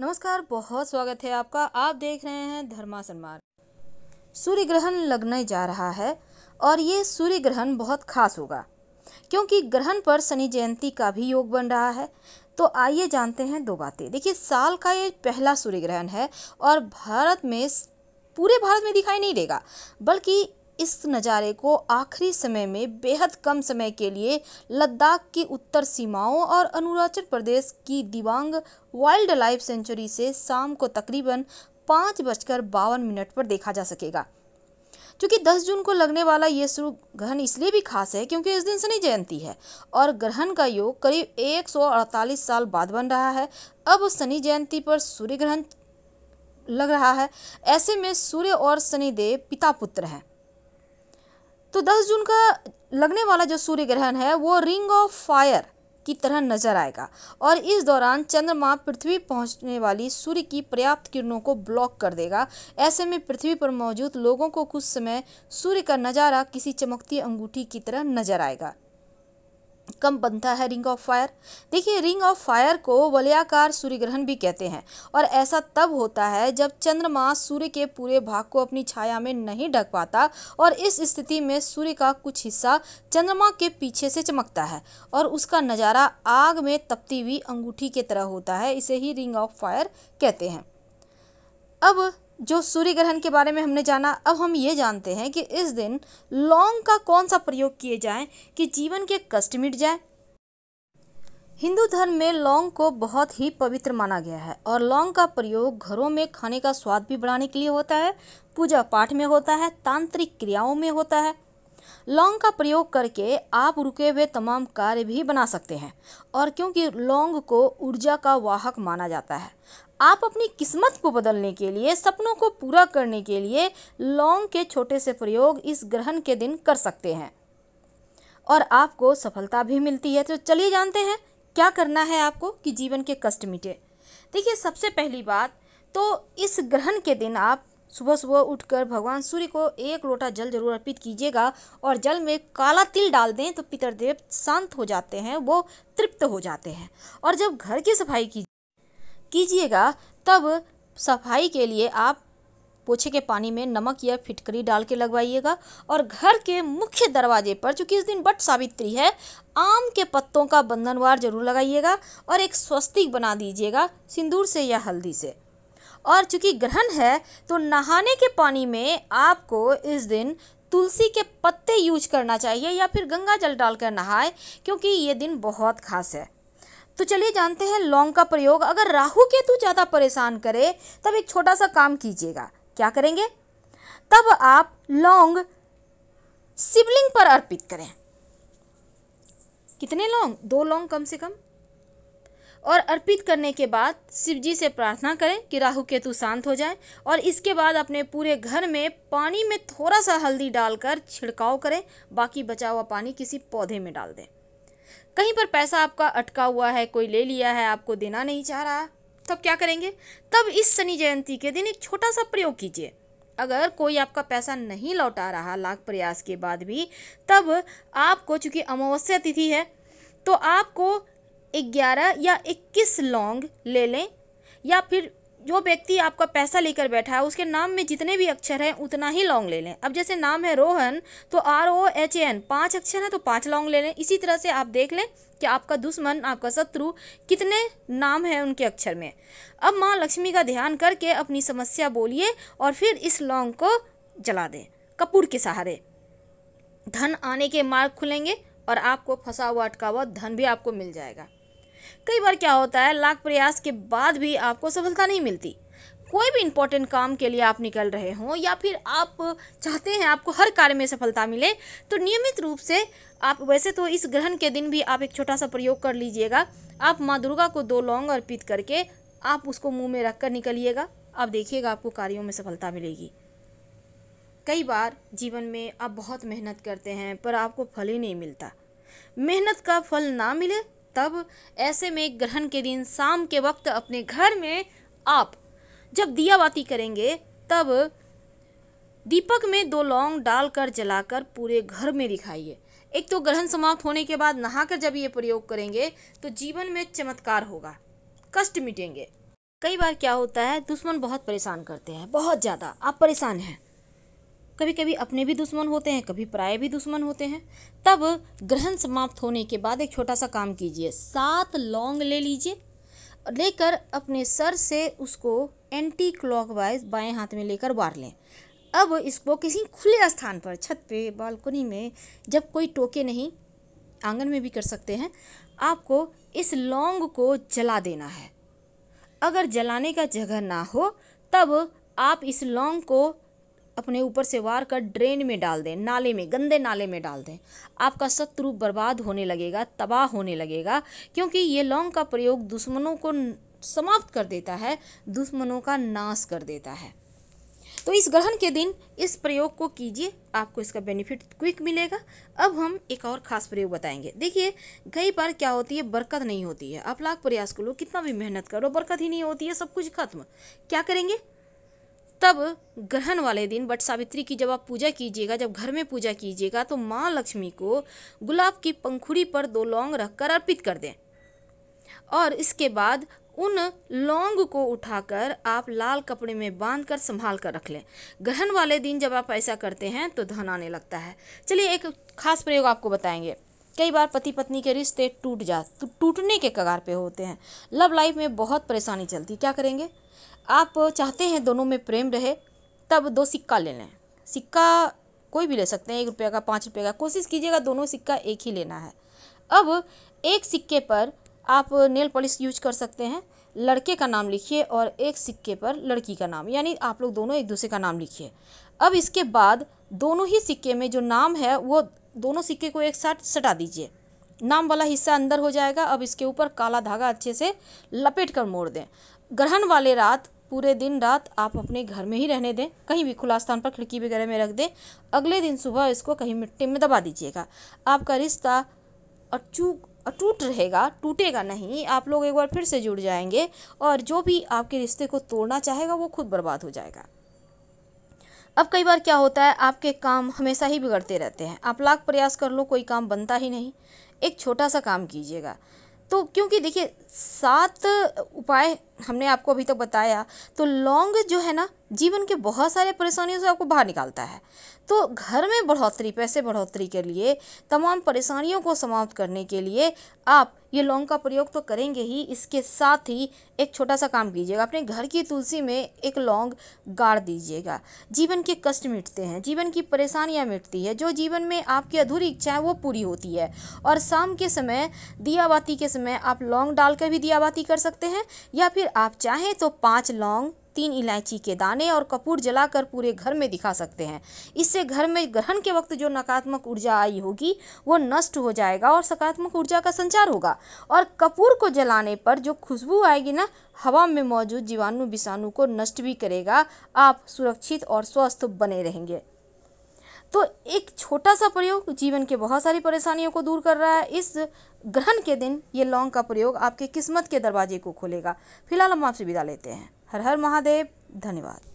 नमस्कार बहुत स्वागत है आपका आप देख रहे हैं धर्मासन मार्ग सूर्य ग्रहण लगने जा रहा है और ये सूर्य ग्रहण बहुत खास होगा क्योंकि ग्रहण पर शनि जयंती का भी योग बन रहा है तो आइए जानते हैं दो बातें देखिए साल का ये पहला सूर्य ग्रहण है और भारत में पूरे भारत में दिखाई नहीं देगा बल्कि इस नज़ारे को आखिरी समय में बेहद कम समय के लिए लद्दाख की उत्तर सीमाओं और अरुणाचल प्रदेश की दिबांग वाइल्ड लाइफ सेंचुरी से शाम को तकरीबन पाँच बजकर बावन मिनट पर देखा जा सकेगा क्योंकि 10 जून को लगने वाला ये सूर्य ग्रहण इसलिए भी खास है क्योंकि इस दिन शनि जयंती है और ग्रहण का योग करीब 148 साल बाद बन रहा है अब शनि जयंती पर सूर्य ग्रहण लग रहा है ऐसे में सूर्य और शनिदेव पिता पुत्र हैं तो 10 जून का लगने वाला जो सूर्य ग्रहण है वो रिंग ऑफ फायर की तरह नजर आएगा और इस दौरान चंद्रमा पृथ्वी पहुंचने वाली सूर्य की पर्याप्त किरणों को ब्लॉक कर देगा ऐसे में पृथ्वी पर मौजूद लोगों को कुछ समय सूर्य का नज़ारा किसी चमकती अंगूठी की तरह नजर आएगा कम बनता है रिंग ऑफ फायर देखिए रिंग ऑफ फायर को वलयाकार सूर्य ग्रहण भी कहते हैं और ऐसा तब होता है जब चंद्रमा सूर्य के पूरे भाग को अपनी छाया में नहीं ढक पाता और इस स्थिति में सूर्य का कुछ हिस्सा चंद्रमा के पीछे से चमकता है और उसका नज़ारा आग में तपती हुई अंगूठी की तरह होता है इसे ही रिंग ऑफ फायर कहते हैं अब जो सूर्य ग्रहण के बारे में हमने जाना अब हम ये जानते हैं कि इस दिन लौंग का कौन सा प्रयोग किए जाए कि जीवन के कष्ट मिट जाए हिंदू धर्म में लौंग को बहुत ही पवित्र माना गया है और लौंग का प्रयोग घरों में खाने का स्वाद भी बढ़ाने के लिए होता है पूजा पाठ में होता है तांत्रिक क्रियाओं में होता है लौंग का प्रयोग करके आप रुके हुए तमाम कार्य भी बना सकते हैं और क्योंकि लौंग को ऊर्जा का वाहक माना जाता है आप अपनी किस्मत को बदलने के लिए सपनों को पूरा करने के लिए लौंग के छोटे से प्रयोग इस ग्रहण के दिन कर सकते हैं और आपको सफलता भी मिलती है तो चलिए जानते हैं क्या करना है आपको कि जीवन के कष्ट मिटे देखिए सबसे पहली बात तो इस ग्रहण के दिन आप सुबह सुबह उठकर भगवान सूर्य को एक लोटा जल जरूर अर्पित कीजिएगा और जल में काला तिल डाल दें तो पितरदेव शांत हो जाते हैं वो तृप्त हो जाते हैं और जब घर की सफाई की कीजिएगा तब सफाई के लिए आप पोछे के पानी में नमक या फिटकरी डाल के लगवाइएगा और घर के मुख्य दरवाजे पर चूँकि इस दिन बट सावित्री है आम के पत्तों का बंधनवार जरूर लगाइएगा और एक स्वस्तिक बना दीजिएगा सिंदूर से या हल्दी से और चूँकि ग्रहण है तो नहाने के पानी में आपको इस दिन तुलसी के पत्ते यूज करना चाहिए या फिर गंगा जल डालकर नहाए क्योंकि ये दिन बहुत खास है तो चलिए जानते हैं लौंग का प्रयोग अगर राहु केतु ज़्यादा परेशान करे तब एक छोटा सा काम कीजिएगा क्या करेंगे तब आप लौंग शिवलिंग पर अर्पित करें कितने लौंग दो लौंग कम से कम और अर्पित करने के बाद शिव जी से प्रार्थना करें कि राहु केतु शांत हो जाए और इसके बाद अपने पूरे घर में पानी में थोड़ा सा हल्दी डालकर छिड़काव करें बाकी बचा हुआ पानी किसी पौधे में डाल दें कहीं पर पैसा आपका अटका हुआ है कोई ले लिया है आपको देना नहीं चाह रहा तब क्या करेंगे तब इस शनि जयंती के दिन एक छोटा सा प्रयोग कीजिए अगर कोई आपका पैसा नहीं लौटा रहा लाख प्रयास के बाद भी तब आपको चूंकि अमावस्या तिथि है तो आपको ग्यारह या इक्कीस लौंग ले लें या फिर जो व्यक्ति आपका पैसा लेकर बैठा है उसके नाम में जितने भी अक्षर हैं उतना ही लॉन्ग ले लें अब जैसे नाम है रोहन तो आर ओ एच एन पाँच अक्षर हैं तो पाँच लॉन्ग ले लें इसी तरह से आप देख लें कि आपका दुश्मन आपका शत्रु कितने नाम हैं उनके अक्षर में अब माँ लक्ष्मी का ध्यान करके अपनी समस्या बोलिए और फिर इस लौंग को जला दें कपूर के सहारे धन आने के मार्ग खुलेंगे और आपको फंसा हुआ अटका हुआ धन भी आपको मिल जाएगा कई बार क्या होता है लाख प्रयास के बाद भी आपको सफलता नहीं मिलती कोई भी इम्पोर्टेंट काम के लिए आप निकल रहे हों या फिर आप चाहते हैं आपको हर कार्य में सफलता मिले तो नियमित रूप से आप वैसे तो इस ग्रहण के दिन भी आप एक छोटा सा प्रयोग कर लीजिएगा आप माँ दुर्गा को दो लौंग अर्पित करके आप उसको मुंह में रख कर निकलिएगा आप देखिएगा आपको कार्यों में सफलता मिलेगी कई बार जीवन में आप बहुत मेहनत करते हैं पर आपको फल ही नहीं मिलता मेहनत का फल ना मिले तब ऐसे में ग्रहण के दिन शाम के वक्त अपने घर में आप जब दिया बाती करेंगे तब दीपक में दो लौंग डालकर जलाकर पूरे घर में दिखाइए एक तो ग्रहण समाप्त होने के बाद नहाकर जब ये प्रयोग करेंगे तो जीवन में चमत्कार होगा कष्ट मिटेंगे कई बार क्या होता है दुश्मन बहुत परेशान करते हैं बहुत ज़्यादा आप परेशान हैं कभी कभी अपने भी दुश्मन होते हैं कभी प्राय भी दुश्मन होते हैं तब ग्रहण समाप्त होने के बाद एक छोटा सा काम कीजिए सात लौंग ले लीजिए लेकर अपने सर से उसको एंटी क्लॉकवाइज बाएं हाथ में लेकर बार लें अब इसको किसी खुले स्थान पर छत पे बालकनी में जब कोई टोके नहीं आंगन में भी कर सकते हैं आपको इस लौंग को जला देना है अगर जलाने का जगह ना हो तब आप इस लौंग को अपने ऊपर से वार कर ड्रेन में डाल दें नाले में गंदे नाले में डाल दें आपका शत्रु बर्बाद होने लगेगा तबाह होने लगेगा क्योंकि ये लौंग का प्रयोग दुश्मनों को समाप्त कर देता है दुश्मनों का नाश कर देता है तो इस ग्रहण के दिन इस प्रयोग को कीजिए आपको इसका बेनिफिट क्विक मिलेगा अब हम एक और खास प्रयोग बताएंगे देखिए कई बार क्या होती है बरकत नहीं होती है आप लाख प्रयास करो कितना भी मेहनत करो बरकत ही नहीं होती है सब कुछ खत्म क्या करेंगे तब ग्रहण वाले दिन बट सावित्री की जब आप पूजा कीजिएगा जब घर में पूजा कीजिएगा तो माँ लक्ष्मी को गुलाब की पंखुड़ी पर दो लौंग रखकर अर्पित कर दें और इसके बाद उन लौंग को उठाकर आप लाल कपड़े में बांध कर संभाल कर रख लें ग्रहण वाले दिन जब आप ऐसा करते हैं तो धन आने लगता है चलिए एक खास प्रयोग आपको बताएंगे कई बार पति पत्नी के रिश्ते टूट जा टूटने के कगार पे होते हैं लव लाइफ में बहुत परेशानी चलती क्या करेंगे आप चाहते हैं दोनों में प्रेम रहे तब दो सिक्का ले लें सिक्का कोई भी ले सकते हैं एक रुपये का पाँच रुपये का कोशिश कीजिएगा दोनों सिक्का एक ही लेना है अब एक सिक्के पर आप नेल पॉलिश यूज कर सकते हैं लड़के का नाम लिखिए और एक सिक्के पर लड़की का नाम यानी आप लोग दोनों एक दूसरे का नाम लिखिए अब इसके बाद दोनों ही सिक्के में जो नाम है वो दोनों सिक्के को एक साथ सटा दीजिए नाम वाला हिस्सा अंदर हो जाएगा अब इसके ऊपर काला धागा अच्छे से लपेट कर मोड़ दें ग्रहण वाले रात पूरे दिन रात आप अपने घर में ही रहने दें कहीं भी खुला स्थान पर खिड़की वगैरह में रख दें अगले दिन सुबह इसको कहीं मिट्टी में दबा दीजिएगा आपका रिश्ता अचूक अटूट रहेगा टूटेगा नहीं आप लोग एक बार फिर से जुड़ जाएंगे और जो भी आपके रिश्ते को तोड़ना चाहेगा वो खुद बर्बाद हो जाएगा अब कई बार क्या होता है आपके काम हमेशा ही बिगड़ते रहते हैं आप लाख प्रयास कर लो कोई काम बनता ही नहीं एक छोटा सा काम कीजिएगा तो क्योंकि देखिए सात उपाय हमने आपको अभी तक तो बताया तो लौंग जो है ना जीवन के बहुत सारे परेशानियों से आपको बाहर निकालता है तो घर में बढ़ोतरी पैसे बढ़ोतरी के लिए तमाम परेशानियों को समाप्त करने के लिए आप ये लौंग का प्रयोग तो करेंगे ही इसके साथ ही एक छोटा सा काम कीजिएगा अपने घर की तुलसी में एक लौंग गाड़ दीजिएगा जीवन के कष्ट मिटते हैं जीवन की परेशानियाँ मिटती है जो जीवन में आपकी अधूरी इच्छा है वो पूरी होती है और शाम के समय दियाबाती के समय आप लौंग डालकर भी दियाबाती कर सकते हैं या फिर आप चाहें तो पाँच लौंग तीन इलायची के दाने और कपूर जलाकर पूरे घर में दिखा सकते हैं इससे घर में ग्रहण के वक्त जो नकारात्मक ऊर्जा आई होगी वो नष्ट हो जाएगा और सकारात्मक ऊर्जा का संचार होगा और कपूर को जलाने पर जो खुशबू आएगी ना हवा में मौजूद जीवाणु विषाणु को नष्ट भी करेगा आप सुरक्षित और स्वस्थ बने रहेंगे तो एक छोटा सा प्रयोग जीवन के बहुत सारी परेशानियों को दूर कर रहा है इस ग्रहण के दिन ये लौंग का प्रयोग आपके किस्मत के दरवाजे को खोलेगा फिलहाल हम आपसे विदा लेते हैं हर हर महादेव धन्यवाद